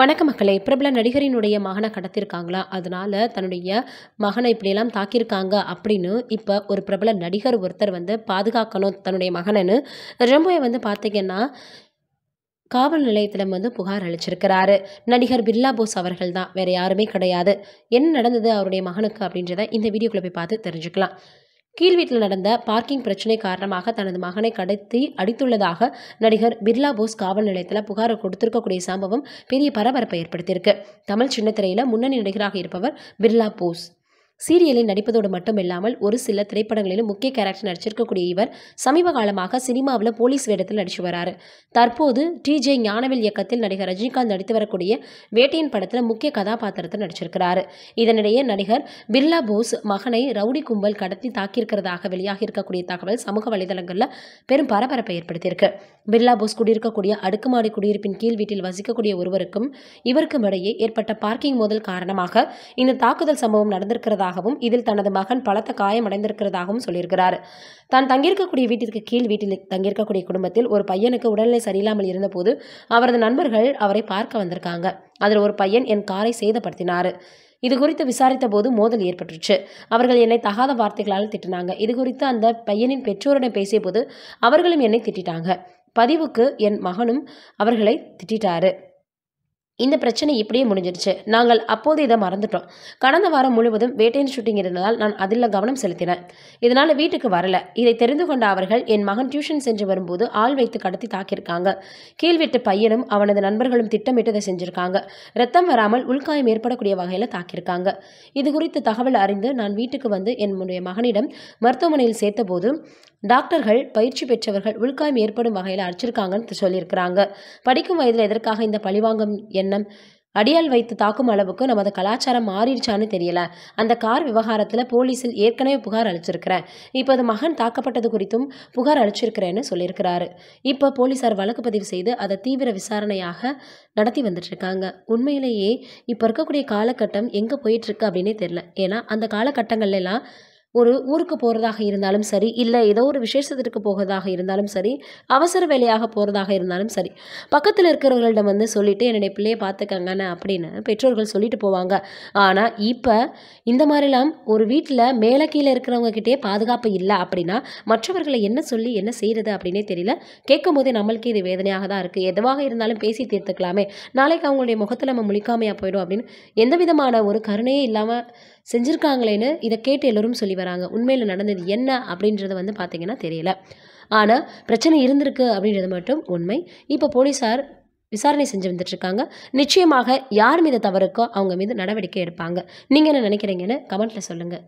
வணக்க மக்களை பிரபல நடிகரினுடைய மகனை கடத்திருக்காங்களா அதனால் தன்னுடைய மகனை இப்படியெல்லாம் தாக்கியிருக்காங்க அப்படின்னு இப்போ ஒரு பிரபல நடிகர் ஒருத்தர் வந்து பாதுகாக்கணும் தன்னுடைய மகனன்னு ரொம்பவே வந்து பார்த்திங்கன்னா காவல் நிலையத்தில் வந்து புகார் அளிச்சிருக்கிறாரு நடிகர் பிர்லா போஸ் அவர்கள் தான் வேறு யாருமே கிடையாது என்ன நடந்தது அவருடைய மகனுக்கு அப்படின்றத இந்த வீடியோக்குள்ளே போய் பார்த்து தெரிஞ்சுக்கலாம் கீழ் வீட்டில் நடந்த பார்க்கிங் பிரச்சனை காரணமாக தனது மகனை கடத்தி அடித்துள்ளதாக நடிகர் பிர்லா போஸ் காவல் நிலையத்தில் புகார் கொடுத்திருக்கக்கூடிய சம்பவம் பெரிய பரபரப்பை ஏற்படுத்தியிருக்கு தமிழ் சின்னத்திரையில் முன்னணி நடிகராக இருப்பவர் பிர்லா போஸ் சீரியலில் நடிப்பதோடு மட்டுமில்லாமல் ஒரு சில திரைப்படங்களிலும் முக்கிய கேரக்டர் நடிச்சிருக்கக்கூடிய இவர் சமீப காலமாக சினிமாவில் போலீஸ் வேடத்தில் நடிச்சு வராரு தற்போது டி ஜே ஞானவில் இயக்கத்தில் நடிகர் ரஜினிகாந்த் நடித்து வரக்கூடிய வேட்டையின் படத்தில் முக்கிய கதாபாத்திரத்தில் நடிச்சிருக்கிறார் இதனிடையே நடிகர் பிர்லா போஸ் மகனை ரவுடி கும்பல் கடத்தி தாக்கியிருக்கிறதாக வெளியாகி இருக்கக்கூடிய தகவல் சமூக வலைதளங்களில் பெரும் பரபரப்பை ஏற்படுத்தியிருக்கு பிர்லா போஸ் குடியிருக்கக்கூடிய அடுக்குமாடி குடியிருப்பின் கீழ் வீட்டில் வசிக்கக்கூடிய ஒருவருக்கும் இவருக்கும் இடையே ஏற்பட்ட பார்க்கிங் மோதல் காரணமாக இந்த தாக்குதல் சம்பவம் நடந்திருக்கிறதா இருப்பதாகவும் இதில் தனது மகன் பலத்த காயமடைந்திருக்கிறதாகவும் சொல்லியிருக்கிறார் தான் தங்கியிருக்கக்கூடிய வீட்டிற்கு கீழ் வீட்டில் தங்கியிருக்கக்கூடிய குடும்பத்தில் ஒரு பையனுக்கு உடல்நிலை சரியில்லாமல் இருந்தபோது அவரது நண்பர்கள் அவரை பார்க்க வந்திருக்காங்க அதில் ஒரு பையன் என் காரை சேதப்படுத்தினார் இது குறித்து விசாரித்த போது மோதல் ஏற்பட்டுச்சு அவர்கள் என்னை தகாத வார்த்தைகளால் திட்டினாங்க இது குறித்து அந்த பையனின் பெற்றோரிடம் பேசிய போது அவர்களும் என்னை திட்டாங்க பதிவுக்கு என் மகனும் அவர்களை திட்டாரு இந்த பிரச்சனை இப்படியே முடிஞ்சிருச்சு நாங்கள் அப்போது இதை மறந்துட்டோம் கடந்த வாரம் முழுவதும் வேட்டையின் ஷூட்டிங் இருந்ததால் நான் அதில் கவனம் செலுத்தினேன் இதனால் வீட்டுக்கு வரல இதை தெரிந்து கொண்ட அவர்கள் என் மகன் டியூஷன் சென்று வரும்போது ஆள் வைத்து கடத்தி தாக்கியிருக்காங்க கீழ்விட்டு பையனும் அவனது நண்பர்களும் திட்டமிட்டு இதை செஞ்சுருக்காங்க ரத்தம் வராமல் உள்காயம் ஏற்படக்கூடிய வகையில் தாக்கியிருக்காங்க இது குறித்து தகவல் அறிந்து நான் வீட்டுக்கு வந்து என்னுடைய மகனிடம் மருத்துவமனையில் சேர்த்த போது டாக்டர்கள் பயிற்சி பெற்றவர்கள் உள்காயம் ஏற்படும் வகையில் அடிச்சிருக்காங்கன்னு சொல்லியிருக்கிறாங்க படிக்கும் வயதில் எதற்காக இந்த பழிவாங்கும் எண்ணம் அடியால் வைத்து தாக்கும் அளவுக்கு நமது கலாச்சாரம் மாறிடுச்சான்னு தெரியல அந்த கார் விவகாரத்தில் போலீஸில் ஏற்கனவே புகார் அளிச்சிருக்கிறேன் இப்போ அது மகன் தாக்கப்பட்டது குறித்தும் புகார் அளிச்சிருக்கிறேன்னு சொல்லியிருக்கிறாரு இப்போ போலீஸார் வழக்கு பதிவு செய்து அதை தீவிர விசாரணையாக நடத்தி வந்துட்டுருக்காங்க உண்மையிலேயே இப்போ இருக்கக்கூடிய காலகட்டம் எங்கே போயிட்டுருக்கு அப்படின்னே தெரில ஏன்னா அந்த காலகட்டங்கள்லாம் ஒரு ஊருக்கு போகிறதாக இருந்தாலும் சரி இல்லை ஏதோ ஒரு விசேஷத்திற்கு போகிறதாக இருந்தாலும் சரி அவசர வேலையாக போகிறதாக இருந்தாலும் சரி பக்கத்தில் இருக்கிறவர்களிடம் வந்து சொல்லிவிட்டு என்னுடைய பிள்ளையை பார்த்துக்கங்கன்னு அப்படின்னு பெற்றோர்கள் சொல்லிட்டு போவாங்க ஆனால் இப்போ இந்த மாதிரிலாம் ஒரு வீட்டில் மேலே கீழே இருக்கிறவங்கக்கிட்டே பாதுகாப்பு இல்லை அப்படின்னா மற்றவர்களை என்ன சொல்லி என்ன செய்கிறது அப்படின்னே தெரியல கேட்கும் போதே நம்மளுக்கு இது வேதனையாக தான் இருக்குது எதுவாக இருந்தாலும் பேசி தீர்த்துக்கலாமே நாளைக்கு அவங்களுடைய முகத்தில் நம்ம முழிக்காமையாக போயிடும் அப்படின்னு எந்த விதமான ஒரு கருணையே இல்லாமல் செஞ்சுருக்காங்களேன்னு இதை கேட்டு எல்லோரும் சொல்லி வராங்க உண்மையில் நடந்தது என்ன அப்படின்றது வந்து பார்த்திங்கன்னா தெரியல ஆனால் பிரச்சனை இருந்திருக்கு அப்படின்றது மட்டும் உண்மை இப்போ போலீஸார் விசாரணை செஞ்சு வந்துட்டுருக்காங்க நிச்சயமாக யார் மீது தவறுக்கோ அவங்க மீது நடவடிக்கை எடுப்பாங்க நீங்கள் என்ன நினைக்கிறீங்கன்னு கமெண்ட்டில் சொல்லுங்கள்